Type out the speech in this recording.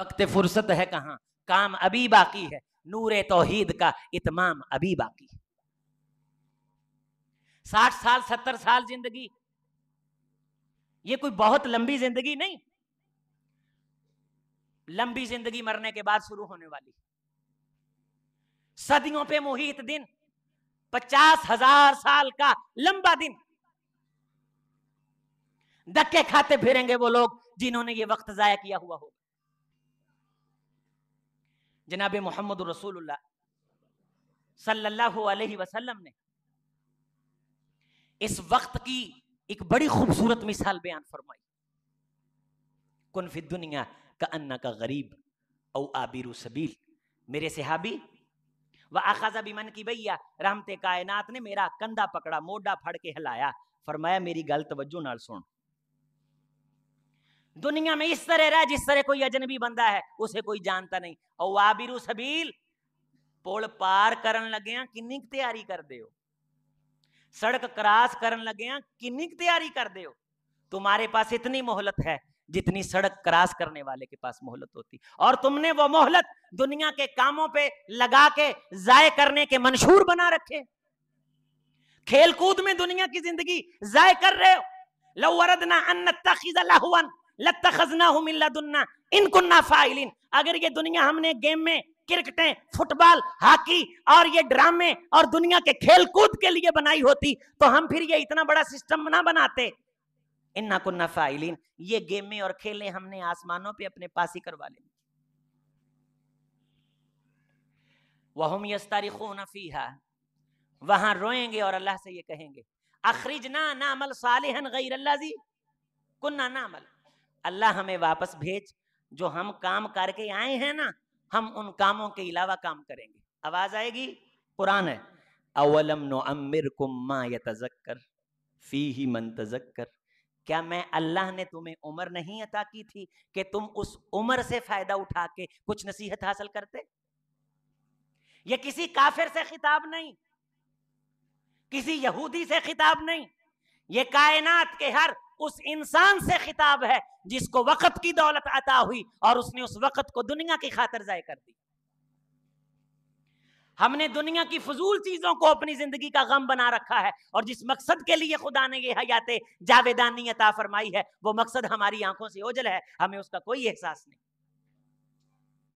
वक्त फुर्सत है कहाँ काम अभी बाकी है नूर तोहीद का इतमाम अभी बाकी है साठ साल सत्तर साल जिंदगी ये कोई बहुत लंबी जिंदगी नहीं लंबी जिंदगी मरने के बाद शुरू होने वाली सदियों पे मोहित दिन पचास हजार साल का लंबा दिन धक्के खाते फिरेंगे वो लोग जिन्होंने ये वक्त जाया किया हुआ होगा जनाब मोहम्मद रसूलुल्लाह सल्लल्लाहु अलैहि वसल्लम ने इस वक्त की एक बड़ी खूबसूरत मिसाल बयान फरमाई कुनफि दुनिया का अन्ना का गरीब औ आबिर सबील मेरे सिहाबी व आखाजा मन की भैया रामते कायनात ने मेरा कंधा पकड़ा मोडा फड़ के हिलाया फरमाया मेरी गल तवज्जो नाल सुन दुनिया में इस तरह रह जिस तरह कोई अजनबी बंदा है उसे कोई जानता नहीं और वाबिरू सबील पुल पार कर लगे किन्नी तैयारी कर दे सड़क क्रॉस कर लगे किन्नी तैयारी कर दे तुम्हारे पास इतनी मोहलत है जितनी सड़क क्रॉस करने वाले के पास मोहलत होती और तुमने वो मोहलत दुनिया के कामों पे लगा के जाय करने के मंशूर बना रखे खेलकूद में दुनिया की जिंदगी जाय कर रहे हो लवरदना अन्न तखिजा लहुवन लत्ता खजना अगर ये दुनिया हमने गेम में क्रिकेटें फुटबॉल हॉकी और ये ड्रामे और दुनिया के खेल कूद के लिए बनाई होती तो हम फिर ये इतना बड़ा सिस्टम ना बनाते इन्ना कुन्ना फाइलिन ये गेमें और खेले हमने आसमानों पे अपने पास ही करवा ली वहम यस्तारिखून फीहा वहां रोएंगे और अल्लाह से ये कहेंगे अखरिजना नामल सालिहन गैर अल्लाजी कुन्ना नामल अल्लाह हमें वापस भेज जो हम काम करके आए हैं ना हम उन कामों के अलावा काम करेंगे आवाज आएगी कुरान है अवलम नो अमिर कुम्मा यतजक्कर फी ही मन तजक्कर क्या मैं अल्लाह ने तुम्हें उम्र नहीं अता की थी कि तुम उस उम्र से फायदा उठा के कुछ नसीहत हासिल करते ये किसी काफिर से खिताब नहीं किसी यहूदी से खिताब नहीं ये कायनात के हर उस इंसान से खिताब है जिसको वक्त की दौलत अता हुई और उसने उस वक्त को दुनिया की खातर जाय कर दी हमने दुनिया की फजूल चीजों को अपनी जिंदगी का गम बना रखा है और जिस मकसद के लिए खुदा ने यह हयात जावेदानी अता फरमाई है वो मकसद हमारी आंखों से ओझल है हमें उसका कोई एहसास नहीं